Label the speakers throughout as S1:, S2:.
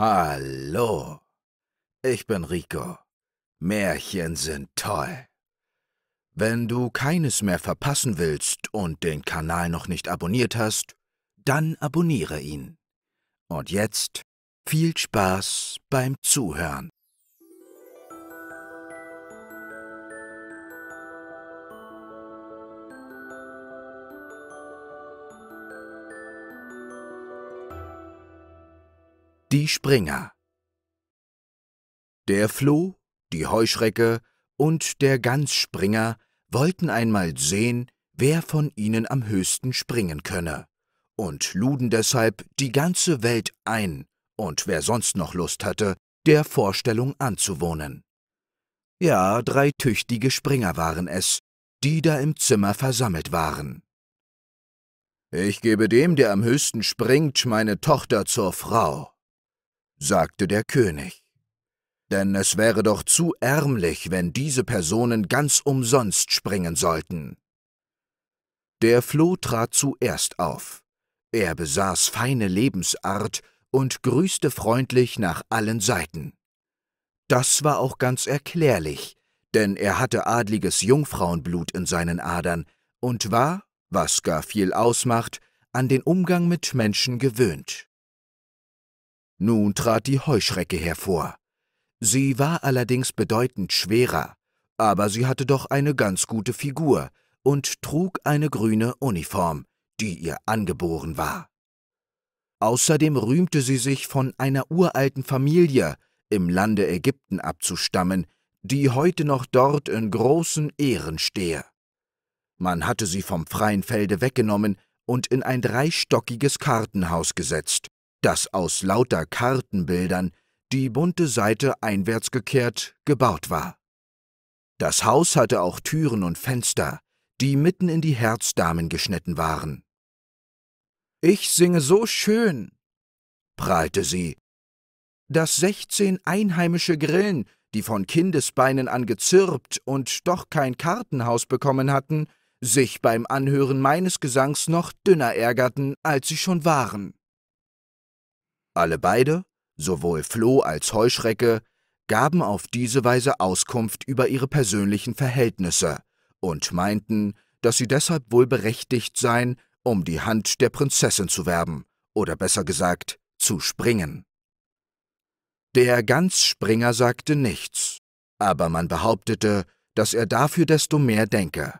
S1: Hallo, ich bin Rico. Märchen sind toll. Wenn du keines mehr verpassen willst und den Kanal noch nicht abonniert hast, dann abonniere ihn. Und jetzt viel Spaß beim Zuhören. Die Springer Der Floh, die Heuschrecke und der Gansspringer wollten einmal sehen, wer von ihnen am höchsten springen könne, und luden deshalb die ganze Welt ein, und wer sonst noch Lust hatte, der Vorstellung anzuwohnen. Ja, drei tüchtige Springer waren es, die da im Zimmer versammelt waren. Ich gebe dem, der am höchsten springt, meine Tochter zur Frau, sagte der König. Denn es wäre doch zu ärmlich, wenn diese Personen ganz umsonst springen sollten. Der Floh trat zuerst auf. Er besaß feine Lebensart und grüßte freundlich nach allen Seiten. Das war auch ganz erklärlich, denn er hatte adliges Jungfrauenblut in seinen Adern und war, was gar viel ausmacht, an den Umgang mit Menschen gewöhnt. Nun trat die Heuschrecke hervor. Sie war allerdings bedeutend schwerer, aber sie hatte doch eine ganz gute Figur und trug eine grüne Uniform, die ihr angeboren war. Außerdem rühmte sie sich von einer uralten Familie im Lande Ägypten abzustammen, die heute noch dort in großen Ehren stehe. Man hatte sie vom freien Felde weggenommen und in ein dreistockiges Kartenhaus gesetzt, das aus lauter Kartenbildern die bunte Seite einwärts gekehrt gebaut war. Das Haus hatte auch Türen und Fenster, die mitten in die Herzdamen geschnitten waren. Ich singe so schön, prahlte sie, dass sechzehn einheimische Grillen, die von Kindesbeinen an gezirpt und doch kein Kartenhaus bekommen hatten, sich beim Anhören meines Gesangs noch dünner ärgerten, als sie schon waren. Alle beide, sowohl Floh als Heuschrecke, gaben auf diese Weise Auskunft über ihre persönlichen Verhältnisse und meinten, dass sie deshalb wohl berechtigt seien, um die Hand der Prinzessin zu werben, oder besser gesagt, zu springen. Der Ganzspringer sagte nichts, aber man behauptete, dass er dafür desto mehr denke.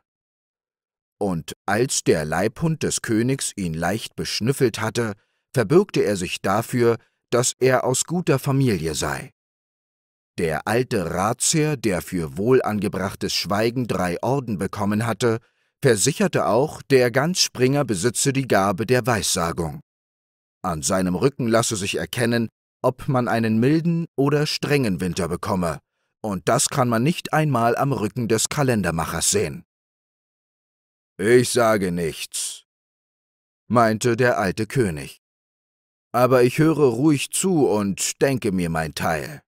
S1: Und als der Leibhund des Königs ihn leicht beschnüffelt hatte, verbürgte er sich dafür, dass er aus guter Familie sei. Der alte Ratsherr, der für wohlangebrachtes Schweigen drei Orden bekommen hatte, versicherte auch, der Ganzspringer besitze die Gabe der Weissagung. An seinem Rücken lasse sich erkennen, ob man einen milden oder strengen Winter bekomme, und das kann man nicht einmal am Rücken des Kalendermachers sehen. Ich sage nichts, meinte der alte König aber ich höre ruhig zu und denke mir mein Teil.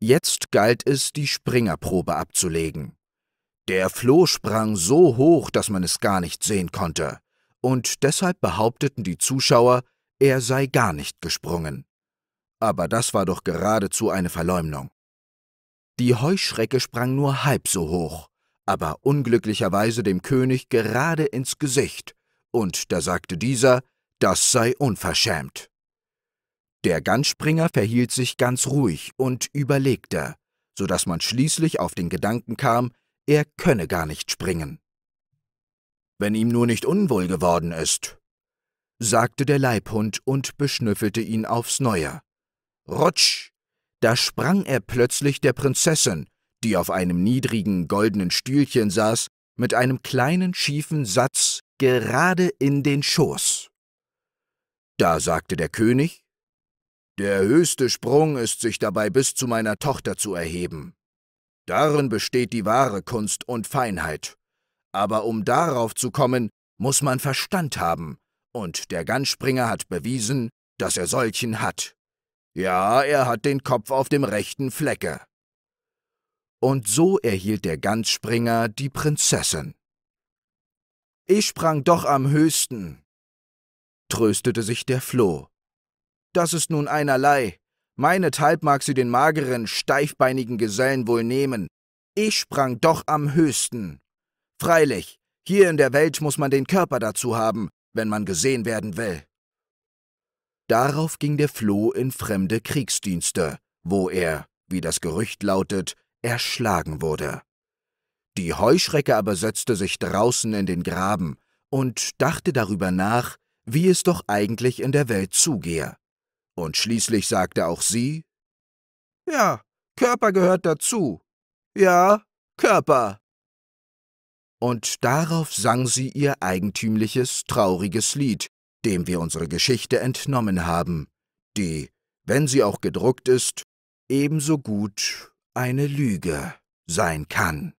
S1: Jetzt galt es, die Springerprobe abzulegen. Der Floh sprang so hoch, dass man es gar nicht sehen konnte, und deshalb behaupteten die Zuschauer, er sei gar nicht gesprungen. Aber das war doch geradezu eine Verleumdung. Die Heuschrecke sprang nur halb so hoch, aber unglücklicherweise dem König gerade ins Gesicht, und da sagte dieser, das sei unverschämt. Der Ganzspringer verhielt sich ganz ruhig und überlegte, so dass man schließlich auf den Gedanken kam, er könne gar nicht springen. Wenn ihm nur nicht unwohl geworden ist, sagte der Leibhund und beschnüffelte ihn aufs Neue. Rutsch! Da sprang er plötzlich der Prinzessin, die auf einem niedrigen goldenen Stühlchen saß, mit einem kleinen schiefen Satz gerade in den Schoß. Da sagte der König, der höchste Sprung ist sich dabei bis zu meiner Tochter zu erheben. Darin besteht die wahre Kunst und Feinheit. Aber um darauf zu kommen, muss man Verstand haben, und der Ganzspringer hat bewiesen, dass er solchen hat. Ja, er hat den Kopf auf dem rechten Flecke. Und so erhielt der Ganzspringer die Prinzessin. Ich sprang doch am höchsten, tröstete sich der Floh. Das ist nun einerlei. Meinethalb mag sie den mageren, steifbeinigen Gesellen wohl nehmen. Ich sprang doch am höchsten. Freilich, hier in der Welt muss man den Körper dazu haben, wenn man gesehen werden will. Darauf ging der Floh in fremde Kriegsdienste, wo er, wie das Gerücht lautet, erschlagen wurde. Die Heuschrecke aber setzte sich draußen in den Graben und dachte darüber nach, wie es doch eigentlich in der Welt zugehe. Und schließlich sagte auch sie, Ja, Körper gehört dazu. Ja, Körper. Und darauf sang sie ihr eigentümliches, trauriges Lied, dem wir unsere Geschichte entnommen haben, die, wenn sie auch gedruckt ist, ebenso gut eine Lüge
S2: sein kann.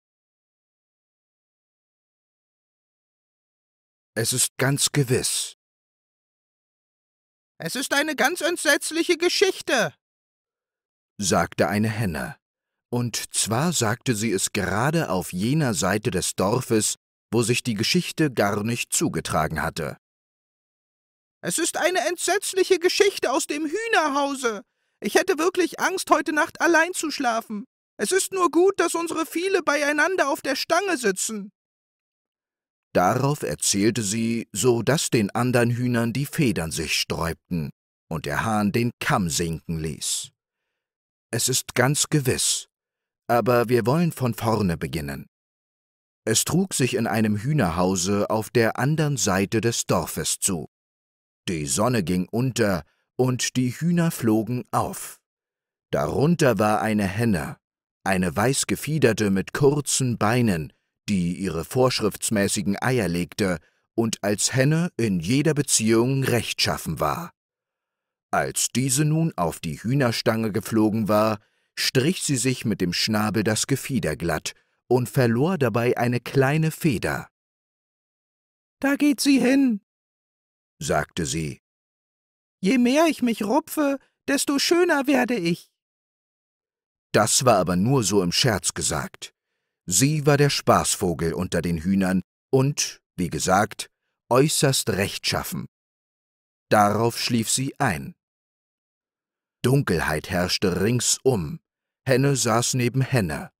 S2: Es ist ganz gewiss, es ist eine ganz entsetzliche Geschichte,
S1: sagte eine Henne. Und zwar sagte sie es gerade auf jener Seite des Dorfes, wo sich die Geschichte gar nicht zugetragen hatte.
S2: Es ist eine entsetzliche Geschichte aus dem Hühnerhause. Ich hätte wirklich Angst, heute Nacht allein zu schlafen. Es ist nur gut, dass unsere viele beieinander auf der Stange sitzen.
S1: Darauf erzählte sie, so daß den andern Hühnern die Federn sich sträubten und der Hahn den Kamm sinken ließ. Es ist ganz gewiss, aber wir wollen von vorne beginnen. Es trug sich in einem Hühnerhause auf der andern Seite des Dorfes zu. Die Sonne ging unter und die Hühner flogen auf. Darunter war eine Henne, eine weißgefiederte mit kurzen Beinen, die ihre vorschriftsmäßigen Eier legte und als Henne in jeder Beziehung rechtschaffen war. Als diese nun auf die Hühnerstange geflogen war, strich sie sich mit dem Schnabel das Gefieder
S2: glatt und verlor dabei eine kleine Feder. Da geht sie hin, sagte sie. Je mehr ich mich rupfe, desto schöner werde ich. Das war aber nur so im Scherz
S1: gesagt. Sie war der Spaßvogel unter den Hühnern und, wie gesagt, äußerst rechtschaffen. Darauf schlief sie ein. Dunkelheit herrschte ringsum, Henne saß neben Henne,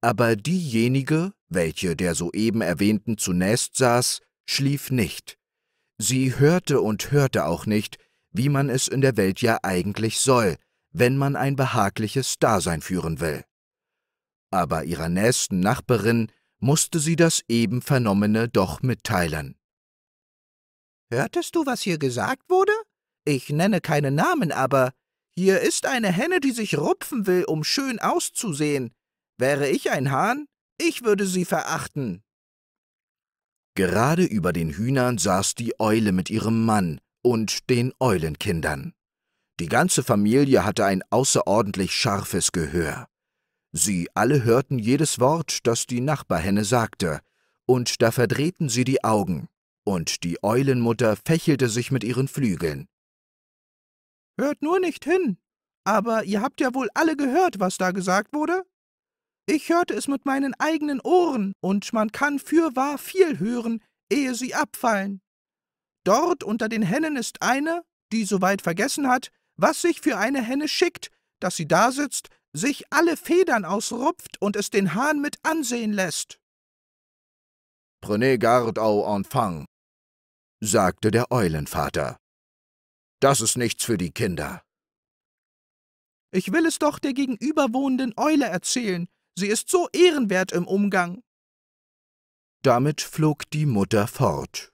S1: aber diejenige, welche der soeben erwähnten zunächst saß, schlief nicht. Sie hörte und hörte auch nicht, wie man es in der Welt ja eigentlich soll, wenn man ein behagliches Dasein führen will aber ihrer nächsten Nachbarin musste sie das eben Vernommene doch mitteilen.
S2: Hörtest du, was hier gesagt wurde? Ich nenne keine Namen, aber hier ist eine Henne, die sich rupfen will, um schön auszusehen. Wäre ich ein Hahn, ich würde sie verachten.
S1: Gerade über den Hühnern saß die Eule mit ihrem Mann und den Eulenkindern. Die ganze Familie hatte ein außerordentlich scharfes Gehör. Sie alle hörten jedes Wort, das die Nachbarhenne sagte, und da verdrehten sie die Augen, und die Eulenmutter fächelte sich mit ihren Flügeln.
S2: Hört nur nicht hin, aber ihr habt ja wohl alle gehört, was da gesagt wurde? Ich hörte es mit meinen eigenen Ohren, und man kann fürwahr viel hören, ehe sie abfallen. Dort unter den Hennen ist eine, die soweit vergessen hat, was sich für eine Henne schickt, dass sie da sitzt, sich alle Federn ausrupft und es den Hahn mit ansehen lässt.
S1: Prenez garde au enfant, sagte der Eulenvater. Das ist nichts für die Kinder.
S2: Ich will es doch der gegenüberwohnenden Eule erzählen. Sie ist so ehrenwert im Umgang.
S1: Damit flog die Mutter fort.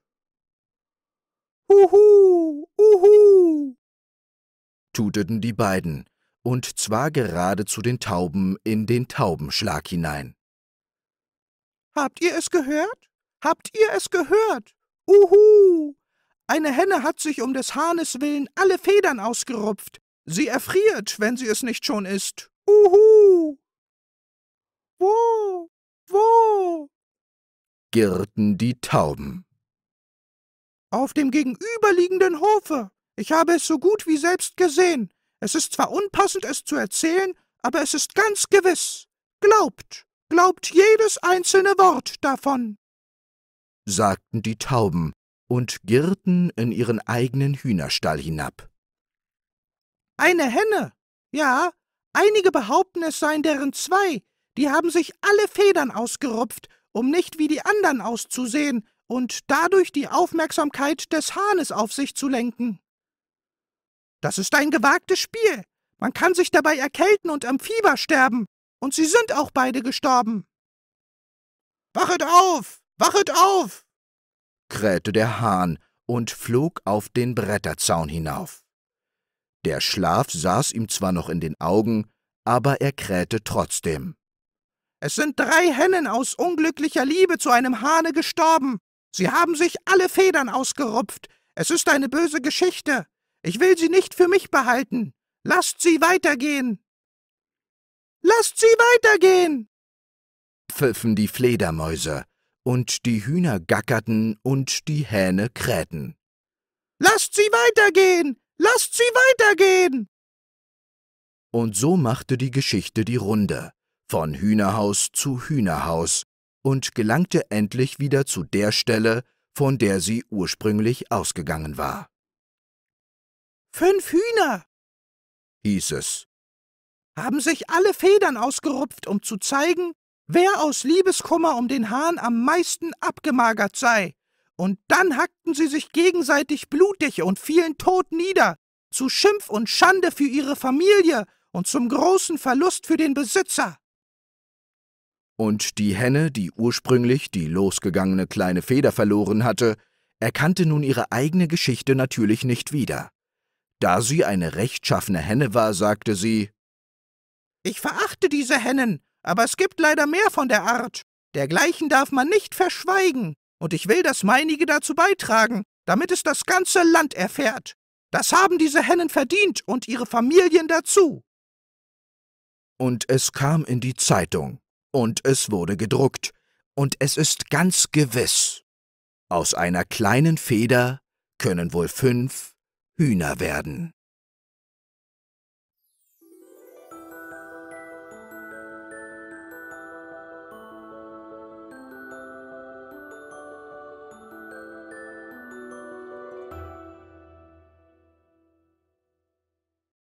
S1: Uhu, uhu, tuteten die beiden und zwar gerade zu den Tauben in den Taubenschlag hinein.
S2: Habt ihr es gehört? Habt ihr es gehört? Uhu! Eine Henne hat sich um des Hahnes willen alle Federn ausgerupft. Sie erfriert, wenn sie es nicht schon ist. Uhu! Wo? Wo?
S1: girrten die Tauben.
S2: Auf dem gegenüberliegenden Hofe. Ich habe es so gut wie selbst gesehen. Es ist zwar unpassend, es zu erzählen, aber es ist ganz gewiss. Glaubt, glaubt jedes einzelne Wort davon.
S1: sagten die Tauben und girrten in ihren eigenen Hühnerstall hinab.
S2: Eine Henne. Ja, einige behaupten, es seien deren zwei. Die haben sich alle Federn ausgerupft, um nicht wie die anderen auszusehen und dadurch die Aufmerksamkeit des Hahnes auf sich zu lenken. Das ist ein gewagtes Spiel. Man kann sich dabei erkälten und am Fieber sterben. Und sie sind auch beide gestorben. Wachet auf! Wachet auf!
S1: krähte der Hahn und flog auf den Bretterzaun hinauf. Der Schlaf saß ihm zwar noch in den Augen, aber er krähte trotzdem.
S2: Es sind drei Hennen aus unglücklicher Liebe zu einem Hahne gestorben. Sie haben sich alle Federn ausgerupft. Es ist eine böse Geschichte. Ich will sie nicht für mich behalten. Lasst sie weitergehen. Lasst sie weitergehen.
S1: pfiffen die Fledermäuse, und die Hühner gackerten und die Hähne krähten.
S2: Lasst sie weitergehen. Lasst sie weitergehen.
S1: Und so machte die Geschichte die Runde, von Hühnerhaus zu Hühnerhaus, und gelangte endlich wieder zu der Stelle, von der sie ursprünglich ausgegangen war.
S2: Fünf Hühner, hieß es, haben sich alle Federn ausgerupft, um zu zeigen, wer aus Liebeskummer um den Hahn am meisten abgemagert sei. Und dann hackten sie sich gegenseitig blutig und fielen tot nieder, zu Schimpf und Schande für ihre Familie und zum großen Verlust für den Besitzer.
S1: Und die Henne, die ursprünglich die losgegangene kleine Feder verloren hatte, erkannte nun ihre eigene Geschichte natürlich nicht wieder. Da sie eine rechtschaffene
S2: Henne war, sagte sie Ich verachte diese Hennen, aber es gibt leider mehr von der Art. Dergleichen darf man nicht verschweigen, und ich will das meinige dazu beitragen, damit es das ganze Land erfährt. Das haben diese Hennen verdient und ihre Familien dazu.
S1: Und es kam in die Zeitung, und es wurde gedruckt, und es ist ganz gewiss. Aus einer kleinen Feder können wohl fünf, Hühner werden.